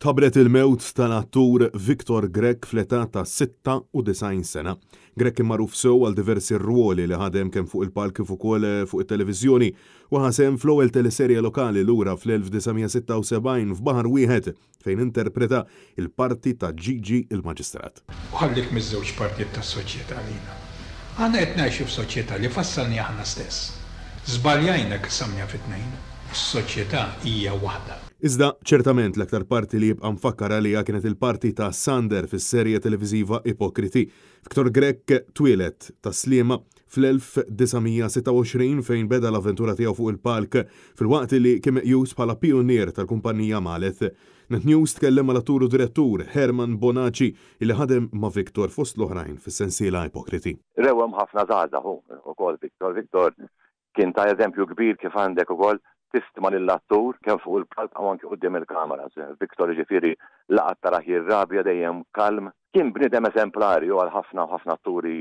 Tabret il-mewt tal-attur Viktor Grek fl-età ta' 96 sena. Grek immaruf sew għal diversi rwoli li ħadem kemm fuq il-palk eh, fuq kol fuq it televizjoni u ħasem fl-ewwel teleserja lokali lura fl-1976 f'Baħar Wieħed fejn interpreta il-parti ta' Gigi il-Maġistrat. Uħallik miż-żewġ partijiet tas-soċjetà lina. Għana qed ngħixu f'soċjetà li fassalni aħna stess. Żbaljajna kissamja fit-tnejn s-soċjetà hija waħda. Iżda ċertament l-aktar parti li jibqa' mfakkar għalija kienet il-parti ta' Sander fis-serje televiżiva Ipokriti. Viktor Grek twilet ta' Sliema fl-1926 fejn beda l-avventura tiegħu fuq il-palk fil-waqt li kien meqjus bħala pionier tal-kumpanija Malet. Net News tkellem mal turu direttur Herman Bonaci li ħadem ma' Viktor fost l-oħrajn fis-sensiela Ipokriti. Rewhom ħafna żgħażagħ ukoll Viktor. Viktor kien ta' eżempju kbir kif għandek ukoll Tistma' lill-attur kemm fuq il palp għu anki għoddim il kamera Viktor ġifiri laqat tara rabja dejjem kalm. Kien bnidem eżemplari għal ħafna u ħafna atturi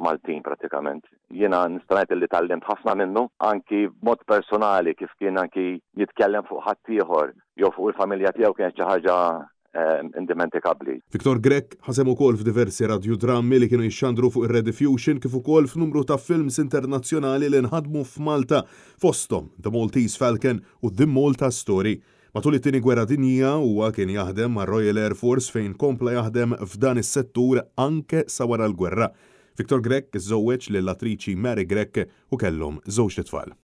Maltin pratikament. Jiena nistanajt li tallimt ħafna minnu, anki mod personali kif kien anki jitkellem fuq ħattijħor, jo jew fuq il-familja tiegħu kien xi ħaġa Um, indimentikabli. Viktor Grek ħasem ukoll f'diversi radiodrammi li kienu jxandru fuq ir-Redifusion kif ukoll f'numru ta' films internazzjonali li nħadmu f'Malta fostom The Maltese Falcon u The Malta Story. Matul it-tieni gwerra dinjija huwa kien jaħdem ma' Royal Air Force fejn kompla jaħdem f'dan is-settur anke sa wara l-gwerra. Viktor Grek żewweġ lill-attriċi Mary Grek u kellhom żewġ tfal.